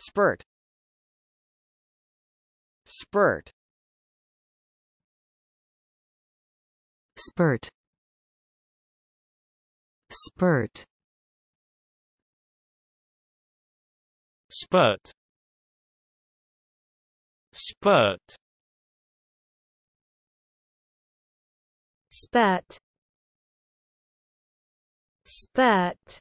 spurt spurt spurt spurt spurt spurt spurt spurt